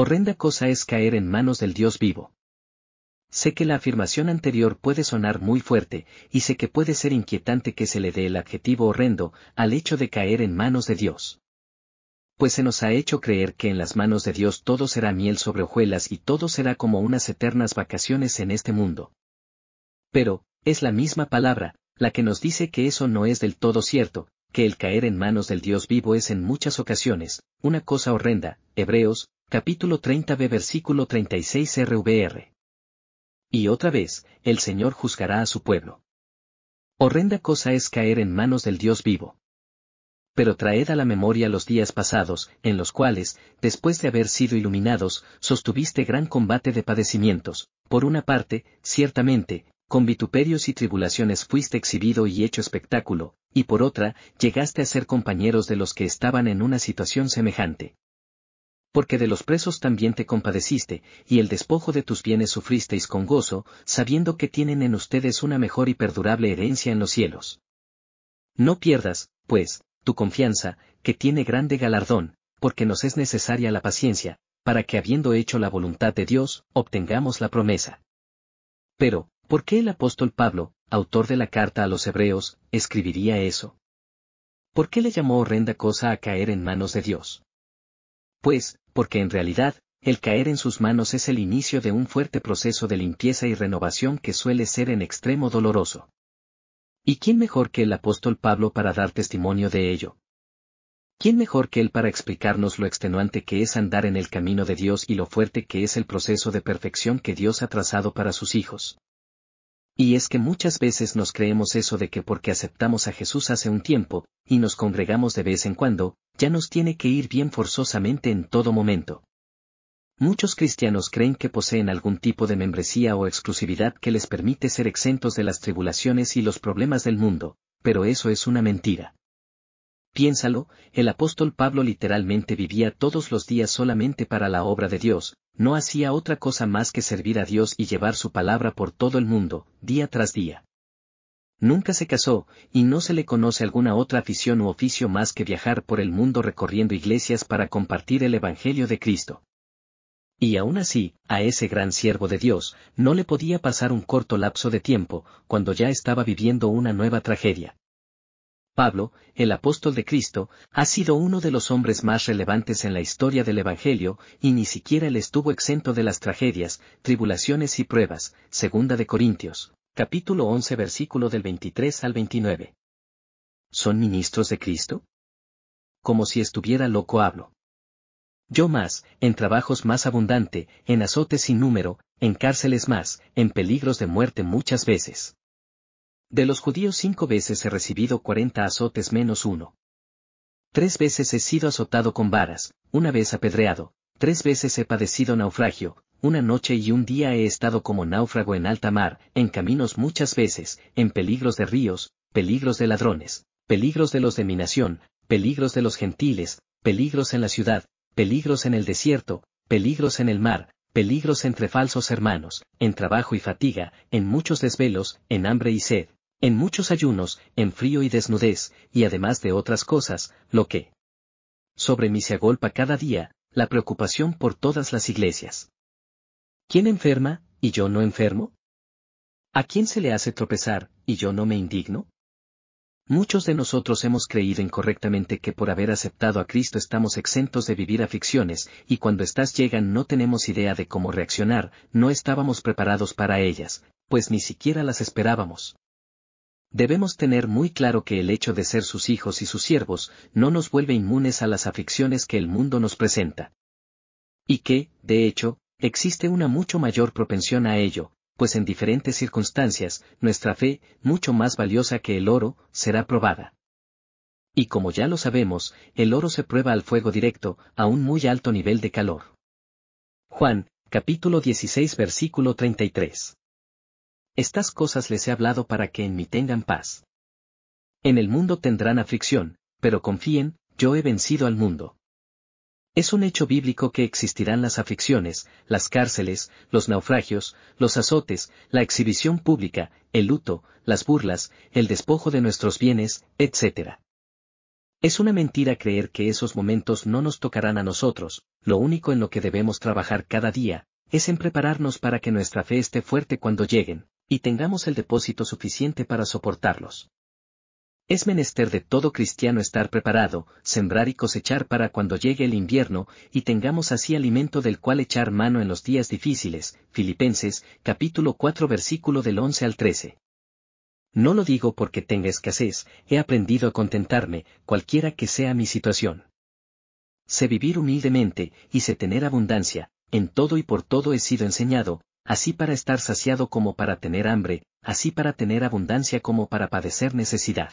Horrenda cosa es caer en manos del Dios vivo. Sé que la afirmación anterior puede sonar muy fuerte, y sé que puede ser inquietante que se le dé el adjetivo horrendo al hecho de caer en manos de Dios. Pues se nos ha hecho creer que en las manos de Dios todo será miel sobre hojuelas y todo será como unas eternas vacaciones en este mundo. Pero, es la misma palabra, la que nos dice que eso no es del todo cierto, que el caer en manos del Dios vivo es en muchas ocasiones, una cosa horrenda, Hebreos capítulo 30b versículo 36 RVR. Y otra vez, el Señor juzgará a su pueblo. Horrenda cosa es caer en manos del Dios vivo. Pero traed a la memoria los días pasados, en los cuales, después de haber sido iluminados, sostuviste gran combate de padecimientos. Por una parte, ciertamente, con vituperios y tribulaciones fuiste exhibido y hecho espectáculo, y por otra, llegaste a ser compañeros de los que estaban en una situación semejante, porque de los presos también te compadeciste, y el despojo de tus bienes sufristeis con gozo, sabiendo que tienen en ustedes una mejor y perdurable herencia en los cielos. No pierdas, pues, tu confianza, que tiene grande galardón, porque nos es necesaria la paciencia, para que habiendo hecho la voluntad de Dios, obtengamos la promesa. Pero, ¿por qué el apóstol Pablo, autor de la carta a los hebreos, escribiría eso? ¿Por qué le llamó horrenda cosa a caer en manos de Dios? pues, porque en realidad, el caer en sus manos es el inicio de un fuerte proceso de limpieza y renovación que suele ser en extremo doloroso. ¿Y quién mejor que el apóstol Pablo para dar testimonio de ello? ¿Quién mejor que él para explicarnos lo extenuante que es andar en el camino de Dios y lo fuerte que es el proceso de perfección que Dios ha trazado para sus hijos? Y es que muchas veces nos creemos eso de que porque aceptamos a Jesús hace un tiempo, y nos congregamos de vez en cuando, ya nos tiene que ir bien forzosamente en todo momento. Muchos cristianos creen que poseen algún tipo de membresía o exclusividad que les permite ser exentos de las tribulaciones y los problemas del mundo, pero eso es una mentira. Piénsalo, el apóstol Pablo literalmente vivía todos los días solamente para la obra de Dios, no hacía otra cosa más que servir a Dios y llevar su palabra por todo el mundo, día tras día. Nunca se casó, y no se le conoce alguna otra afición u oficio más que viajar por el mundo recorriendo iglesias para compartir el Evangelio de Cristo. Y aún así, a ese gran siervo de Dios, no le podía pasar un corto lapso de tiempo, cuando ya estaba viviendo una nueva tragedia. Pablo, el apóstol de Cristo, ha sido uno de los hombres más relevantes en la historia del Evangelio, y ni siquiera él estuvo exento de las tragedias, tribulaciones y pruebas, segunda de Corintios capítulo 11 versículo del 23 al 29. ¿Son ministros de Cristo? Como si estuviera loco hablo. Yo más, en trabajos más abundante, en azotes sin número, en cárceles más, en peligros de muerte muchas veces. De los judíos cinco veces he recibido cuarenta azotes menos uno. Tres veces he sido azotado con varas, una vez apedreado, tres veces he padecido naufragio, una noche y un día he estado como náufrago en alta mar, en caminos muchas veces, en peligros de ríos, peligros de ladrones, peligros de los de mi nación, peligros de los gentiles, peligros en la ciudad, peligros en el desierto, peligros en el mar, peligros entre falsos hermanos, en trabajo y fatiga, en muchos desvelos, en hambre y sed, en muchos ayunos, en frío y desnudez, y además de otras cosas, lo que sobre mí se agolpa cada día, la preocupación por todas las iglesias. ¿Quién enferma, y yo no enfermo? ¿A quién se le hace tropezar, y yo no me indigno? Muchos de nosotros hemos creído incorrectamente que por haber aceptado a Cristo estamos exentos de vivir aflicciones, y cuando estas llegan no tenemos idea de cómo reaccionar, no estábamos preparados para ellas, pues ni siquiera las esperábamos. Debemos tener muy claro que el hecho de ser sus hijos y sus siervos no nos vuelve inmunes a las aflicciones que el mundo nos presenta. Y que, de hecho, Existe una mucho mayor propensión a ello, pues en diferentes circunstancias, nuestra fe, mucho más valiosa que el oro, será probada. Y como ya lo sabemos, el oro se prueba al fuego directo, a un muy alto nivel de calor. Juan, capítulo 16, versículo 33. Estas cosas les he hablado para que en mí tengan paz. En el mundo tendrán aflicción, pero confíen, yo he vencido al mundo. Es un hecho bíblico que existirán las aflicciones, las cárceles, los naufragios, los azotes, la exhibición pública, el luto, las burlas, el despojo de nuestros bienes, etc. Es una mentira creer que esos momentos no nos tocarán a nosotros, lo único en lo que debemos trabajar cada día, es en prepararnos para que nuestra fe esté fuerte cuando lleguen, y tengamos el depósito suficiente para soportarlos. Es menester de todo cristiano estar preparado, sembrar y cosechar para cuando llegue el invierno, y tengamos así alimento del cual echar mano en los días difíciles. Filipenses, capítulo 4, versículo del 11 al 13. No lo digo porque tenga escasez, he aprendido a contentarme, cualquiera que sea mi situación. Sé vivir humildemente, y sé tener abundancia, en todo y por todo he sido enseñado, así para estar saciado como para tener hambre, así para tener abundancia como para padecer necesidad.